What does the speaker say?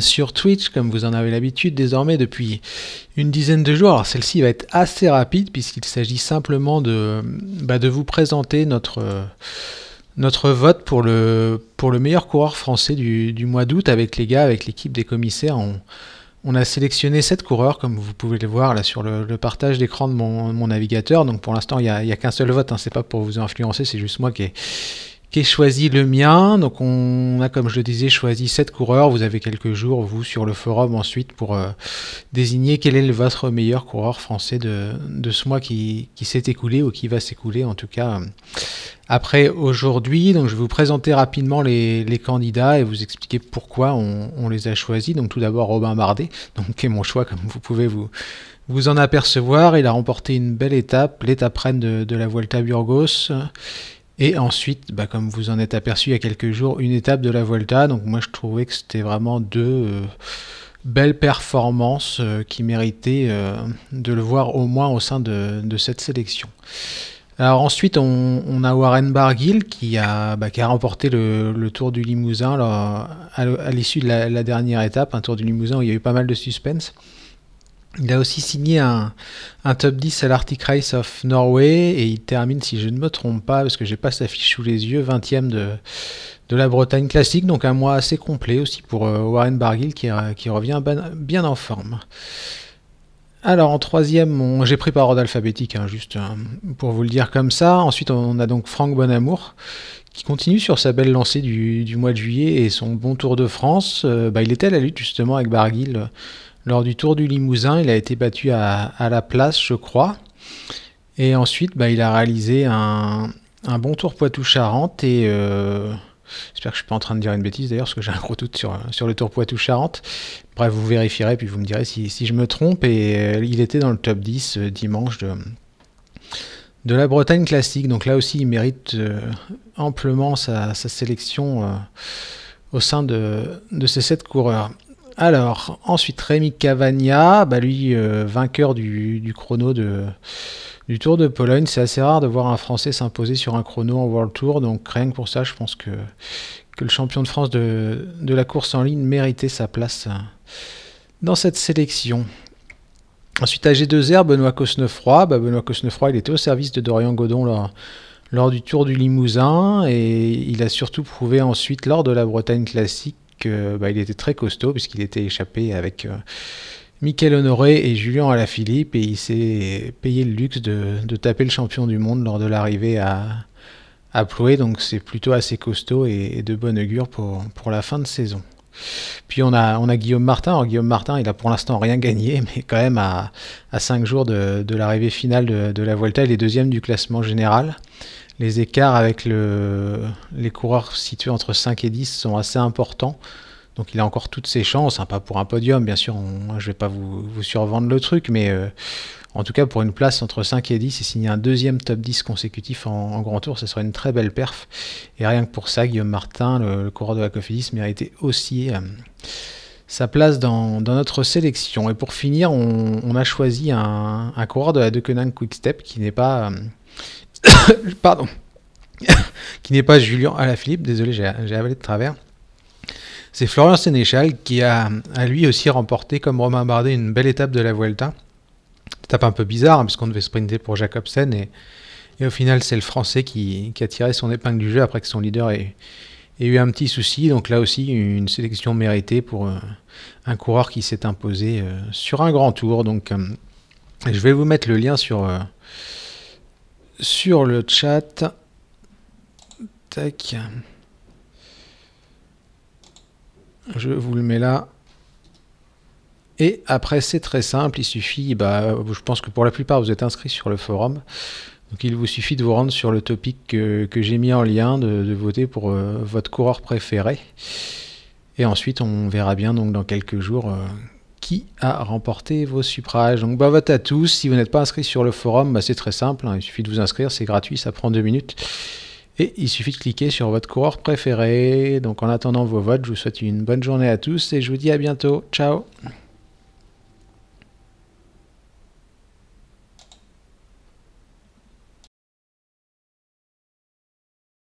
sur Twitch, comme vous en avez l'habitude désormais depuis une dizaine de jours. Alors celle-ci va être assez rapide puisqu'il s'agit simplement de, bah, de vous présenter notre, notre vote pour le, pour le meilleur coureur français du, mois d'août avec les gars, avec l'équipe des commissaires. On, on a sélectionné 7 coureurs, comme vous pouvez le voir là sur le, partage d'écran de mon, navigateur. Donc pour l'instant, il n'y a, qu'un seul vote, hein. c'est pas pour vous influencer, c'est juste moi qui ai, choisi le mien. Donc on a, comme je le disais, choisi sept coureurs. Vous avez quelques jours, vous, sur le forum ensuite pour euh, désigner quel est votre meilleur coureur français de, ce mois qui, s'est écoulé ou qui va s'écouler en tout cas. Euh, après aujourd'hui, donc je vais vous présenter rapidement les, candidats et vous expliquer pourquoi on, les a choisis. Donc tout d'abord Robin Bardet, donc qui est mon choix comme vous pouvez vous, vous en apercevoir. Il a remporté une belle étape, l'étape reine de, la Vuelta Burgos. Et ensuite, bah, comme vous en êtes aperçu il y a quelques jours, une étape de la Volta. Donc moi je trouvais que c'était vraiment deux euh, belles performances euh, qui méritaient euh, de le voir au moins au sein de, cette sélection. Alors ensuite, on, a Warren Barguil qui a, bah, remporté le, Tour du Limousin à, l'issue de la, dernière étape, un Tour du Limousin où il y a eu pas mal de suspense. Il a aussi signé un, top 10 à l'Arctic Race of Norway et il termine, si je ne me trompe pas, parce que j'ai pas sa fiche sous les yeux, 20e de, de la Bretagne classique. Donc un mois assez complet aussi pour euh, Warren Barguil qui, euh, revient ben, bien en forme. Alors en troisième, j'ai pris par ordre alphabétique, hein, juste euh, pour vous le dire comme ça. Ensuite, on a donc Franck Bonamour qui continue sur sa belle lancée du, mois de juillet et son bon Tour de France. Bah, il était à la lutte justement avec Barguil lors du Tour du Limousin, il a été battu à, la place, je crois. Et ensuite, bah, il a réalisé un, bon tour Poitou-Charentes et euh, j'espère que je suis pas en train de dire une bêtise d'ailleurs parce que j'ai un gros doute sur, le tour Poitou-Charentes. Bref, vous vérifierez puis vous me direz si, je me trompe et euh, il était dans le top 10 euh, dimanche de, la Bretagne classique. Donc là aussi, il mérite amplement sa, sélection au sein de, de ces sept coureurs. Alors, ensuite Rémi Cavagna, bah, lui, euh, vainqueur du, chrono de, du Tour de Pologne. C'est assez rare de voir un Français s'imposer sur un chrono en World Tour, donc rien que pour ça, je pense que, que le champion de France de, la course en ligne méritait sa place hein, dans cette sélection. Ensuite, à G2R, Benoît Cosnefroy. Bah, Benoît Cosnefroy, il était au service de Dorian Godon lors, lors, du Tour du Limousin et il a surtout prouvé ensuite, lors de la Bretagne classique, bah, il était très costaud puisqu'il était échappé avec euh, Michael Honoré et Julien Alaphilippe et il s'est payé le luxe de, taper le champion du monde lors de l'arrivée à, à Ploué, donc c'est plutôt assez costaud et, de bonne augure pour, pour la fin de saison. Puis on a, on a Guillaume Martin. Guillaume Martin, il a pour l'instant rien gagné, mais quand même à, 5 jours de, de l'arrivée finale de, la Volta, il est deuxième du classement général. Les écarts avec les coureurs situés entre 5 et 10 sont assez importants. Donc il a encore toutes ses chances, hein, pas pour un podium, bien sûr, je je vais pas vous, survendre le truc, mais euh, en tout cas pour une place entre 5 et 10 et signer un deuxième top 10 consécutif en, grand tour, ce serait une très belle perf. Et rien que pour ça, Guillaume Martin, le, coureur de la Cofidis, méritait aussi euh, sa place dans, notre sélection. Et pour finir, on, a choisi un, coureur de la Quick Quickstep qui n'est pas... Euh, pardon qui n'est pas Julien Alaphilippe, désolé j'ai avalé de travers, c'est Florian Sénéchal qui a, à lui aussi remporté, comme Romain Bardet, une belle étape de la Vuelta. Étape un peu bizarre, parce hein, puisqu'on devait sprinter pour Jacobsen. Et, et au final, c'est le Français qui, a tiré son épingle du jeu après que son leader ait, eu un petit souci. Donc là aussi, une sélection méritée pour euh, un coureur qui s'est imposé euh, sur un grand tour. Donc euh, je vais vous mettre le lien sur, sur le chat. Tac. Je vous le mets là. Et après, c'est très simple. Il suffit, bah, je pense que pour la plupart, vous êtes inscrits sur le forum. Donc il vous suffit de vous rendre sur le topic que, j'ai mis en lien, de, voter pour euh, votre coureur préféré. Et ensuite, on verra bien donc dans quelques jours euh, qui a remporté vos suffrages. Donc bah, vote à tous. Si vous n'êtes pas inscrit sur le forum, bah, c'est très simple. Hein. Il suffit de vous inscrire, c'est gratuit, ça prend deux minutes. Et il suffit de cliquer sur votre coureur préféré. Donc en attendant vos votes, je vous souhaite une bonne journée à tous et je vous dis à bientôt. Ciao